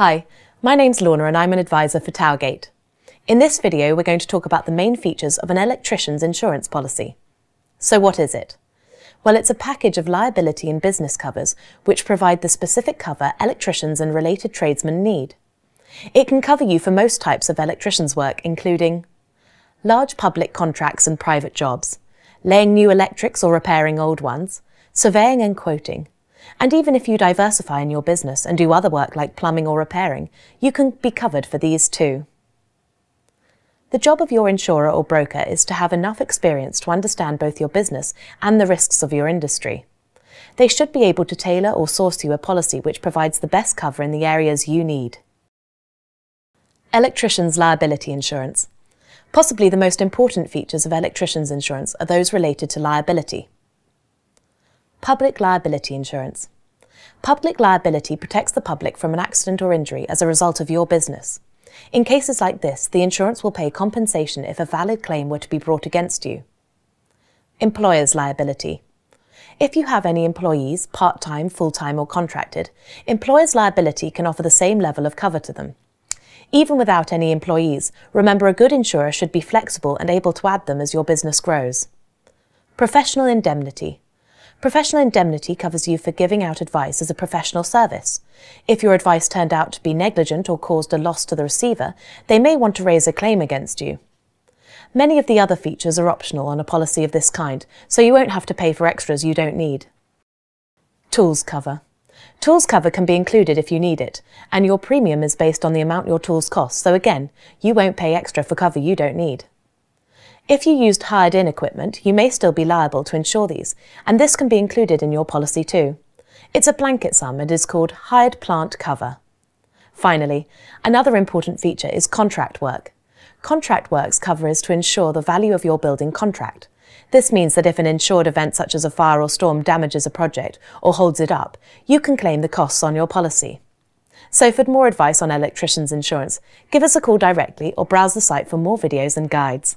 Hi, my name's Lorna and I'm an advisor for Towergate. In this video, we're going to talk about the main features of an electrician's insurance policy. So what is it? Well, it's a package of liability and business covers which provide the specific cover electricians and related tradesmen need. It can cover you for most types of electrician's work, including large public contracts and private jobs, laying new electrics or repairing old ones, surveying and quoting, and even if you diversify in your business and do other work like plumbing or repairing, you can be covered for these too. The job of your insurer or broker is to have enough experience to understand both your business and the risks of your industry. They should be able to tailor or source you a policy which provides the best cover in the areas you need. Electrician's Liability Insurance Possibly the most important features of electrician's insurance are those related to liability. Public liability insurance. Public liability protects the public from an accident or injury as a result of your business. In cases like this, the insurance will pay compensation if a valid claim were to be brought against you. Employer's liability. If you have any employees, part time, full time, or contracted, employer's liability can offer the same level of cover to them. Even without any employees, remember a good insurer should be flexible and able to add them as your business grows. Professional indemnity. Professional indemnity covers you for giving out advice as a professional service. If your advice turned out to be negligent or caused a loss to the receiver, they may want to raise a claim against you. Many of the other features are optional on a policy of this kind, so you won't have to pay for extras you don't need. Tools cover. Tools cover can be included if you need it, and your premium is based on the amount your tools cost, so again, you won't pay extra for cover you don't need. If you used hired in equipment, you may still be liable to insure these, and this can be included in your policy too. It's a blanket sum and is called hired plant cover. Finally, another important feature is contract work. Contract work's cover is to ensure the value of your building contract. This means that if an insured event such as a fire or storm damages a project or holds it up, you can claim the costs on your policy. So for more advice on electricians insurance, give us a call directly or browse the site for more videos and guides.